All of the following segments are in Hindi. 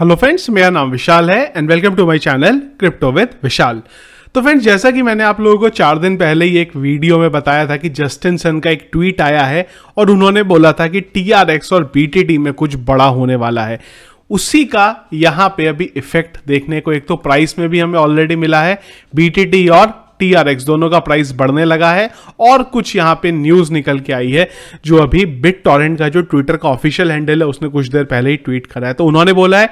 हेलो फ्रेंड्स मेरा नाम विशाल है and welcome to my channel crypto with Vishal तो फ्रेंड्स जैसा कि मैंने आप लोगों को चार दिन पहले ही एक वीडियो में बताया था कि जस्टिन सन का एक ट्वीट आया है और उन्होंने बोला था कि टीआरएक्स और बीटीटी में कुछ बड़ा होने वाला है उसी का यहाँ पे अभी इफेक्ट देखने को एक तो प्राइस में भी हमें ऑलरेडी मिला है बी और टीआरएक्स दोनों का प्राइस बढ़ने लगा है और कुछ यहां पे न्यूज निकल के आई है जो अभी बिट टॉरेंट का जो ट्विटर का ऑफिशियल हैंडल है उसने कुछ देर पहले ही ट्वीट करा है तो उन्होंने बोला है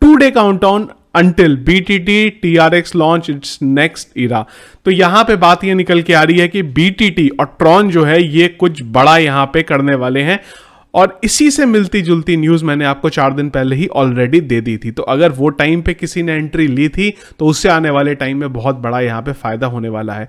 today count on until B T T T R X launch it's next era तो यहां पे बात ये निकल के आ रही है कि बी टी टी और ट्रॉन जो है ये कुछ बड़ा यहां पे करने वाले हैं और इसी से मिलती जुलती न्यूज़ मैंने आपको चार दिन पहले ही ऑलरेडी दे दी थी तो अगर वो टाइम पे किसी ने एंट्री ली थी तो उससे आने वाले टाइम में बहुत बड़ा यहाँ पे फ़ायदा होने वाला है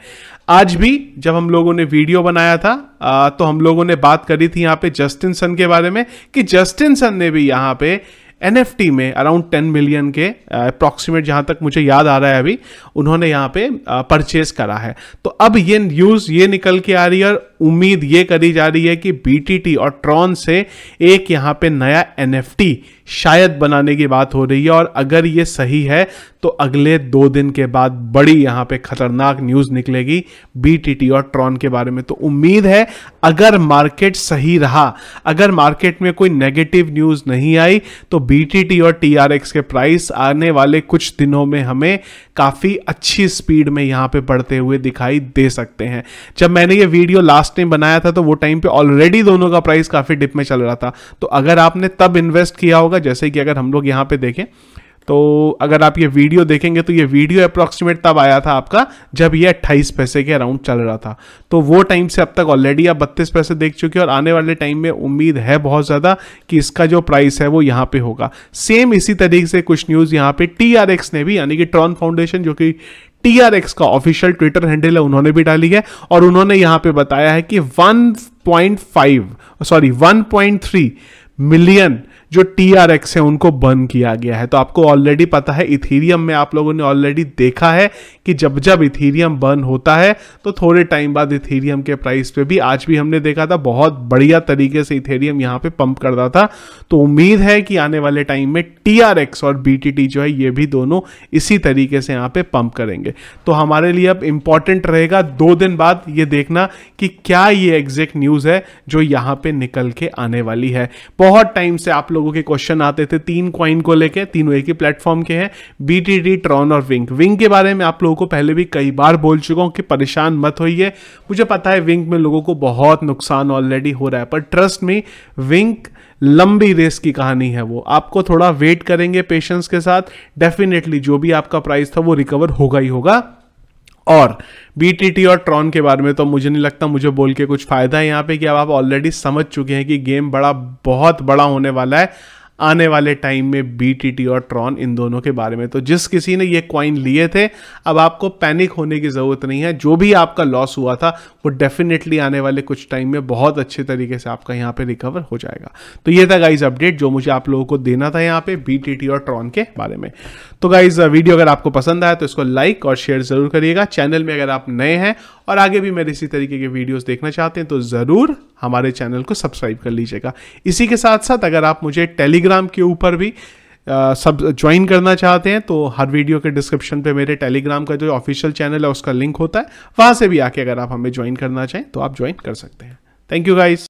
आज भी जब हम लोगों ने वीडियो बनाया था आ, तो हम लोगों ने बात करी थी यहाँ पे जस्टिन सन के बारे में कि जस्टिन सन ने भी यहाँ पे एन में अराउंड टेन मिलियन के अप्रॉक्सीमेट जहाँ तक मुझे याद आ रहा है अभी उन्होंने यहाँ पे परचेज करा है तो अब ये न्यूज़ ये निकल के आ रही है और उम्मीद ये करी जा रही है कि बीटीटी और ट्रॉन से एक यहाँ पे नया एनएफटी शायद बनाने की बात हो रही है और अगर ये सही है तो अगले दो दिन के बाद बड़ी यहाँ पे खतरनाक न्यूज़ निकलेगी बीटीटी और ट्रॉन के बारे में तो उम्मीद है अगर मार्केट सही रहा अगर मार्केट में कोई नेगेटिव न्यूज़ नहीं आई तो बीटीटी और टीआरएक्स के प्राइस आने वाले कुछ दिनों में हमें काफ़ी अच्छी स्पीड में यहाँ पे बढ़ते हुए दिखाई दे सकते हैं जब मैंने ये वीडियो लास्ट टाइम बनाया था तो वो टाइम पे ऑलरेडी दोनों का प्राइस काफ़ी डिप में चल रहा था तो अगर आपने तब इन्वेस्ट किया होगा जैसे कि अगर हम लोग यहाँ पे देखें तो अगर आप ये वीडियो देखेंगे तो ये वीडियो अप्रॉक्सीमेट तब आया था आपका जब ये अट्ठाईस पैसे के अराउंड चल रहा था तो वो टाइम से अब तक ऑलरेडी आप बत्तीस पैसे देख चुके हैं और आने वाले टाइम में उम्मीद है बहुत ज़्यादा कि इसका जो प्राइस है वो यहाँ पे होगा सेम इसी तरीके से कुछ न्यूज़ यहाँ पे टी ने भी यानी कि ट्रॉन फाउंडेशन जो कि टी का ऑफिशियल ट्विटर हैंडल है उन्होंने भी डाली है और उन्होंने यहाँ पे बताया है कि वन सॉरी 1.3 मिलियन जो टी आर एक्स है उनको बर्न किया गया है तो आपको ऑलरेडी पता है इथीरियम में आप लोगों ने ऑलरेडी देखा है कि जब जब इथीरियम बर्न होता है तो थोड़े टाइम बाद इथीरियम के प्राइस पे भी आज भी हमने देखा था बहुत बढ़िया तरीके से इथेरियम यहाँ पे पंप कर रहा था तो उम्मीद है कि आने वाले टाइम में टी आर एक्स और बी टी टी जो है ये भी दोनों इसी तरीके से यहाँ पे पंप करेंगे तो हमारे लिए अब इंपॉर्टेंट रहेगा दो दिन बाद ये देखना कि क्या ये एग्जैक्ट न्यूज़ है जो यहाँ पे निकल के आने वाली है बहुत टाइम से आप लोग लोगों के क्वेश्चन आते थे तीन क्वाइन को लेके तीनों एक ही प्लेटफॉर्म के हैं बी टी डी ट्रॉन और विंक विंक के बारे में आप लोगों को पहले भी कई बार बोल चुका हूँ कि परेशान मत होइए मुझे पता है विंक में लोगों को बहुत नुकसान ऑलरेडी हो रहा है पर ट्रस्ट में विंक लंबी रेस की कहानी है वो आपको थोड़ा वेट करेंगे पेशेंस के साथ डेफिनेटली जो भी आपका प्राइस था वो रिकवर होगा ही होगा और बीटीटी और ट्रॉन के बारे में तो मुझे नहीं लगता मुझे बोल के कुछ फ़ायदा है यहाँ पे कि अब आप ऑलरेडी समझ चुके हैं कि गेम बड़ा बहुत बड़ा होने वाला है आने वाले टाइम में बी और ट्रॉन इन दोनों के बारे में तो जिस किसी ने ये क्वाइन लिए थे अब आपको पैनिक होने की ज़रूरत नहीं है जो भी आपका लॉस हुआ था वो डेफिनेटली आने वाले कुछ टाइम में बहुत अच्छे तरीके से आपका यहाँ पे रिकवर हो जाएगा तो ये था गाइज अपडेट जो मुझे आप लोगों को देना था यहाँ पे बी और ट्रॉन के बारे में तो गाइज वीडियो अगर आपको पसंद आया तो इसको लाइक और शेयर ज़रूर करिएगा चैनल में अगर आप नए हैं और आगे भी मेरे इसी तरीके के वीडियोस देखना चाहते हैं तो ज़रूर हमारे चैनल को सब्सक्राइब कर लीजिएगा इसी के साथ साथ अगर आप मुझे टेलीग्राम के ऊपर भी आ, सब ज्वाइन करना चाहते हैं तो हर वीडियो के डिस्क्रिप्शन पे मेरे टेलीग्राम का जो ऑफिशियल चैनल है उसका लिंक होता है वहाँ से भी आके अगर आप हमें ज्वाइन करना चाहें तो आप ज्वाइन कर सकते हैं थैंक यू गाइस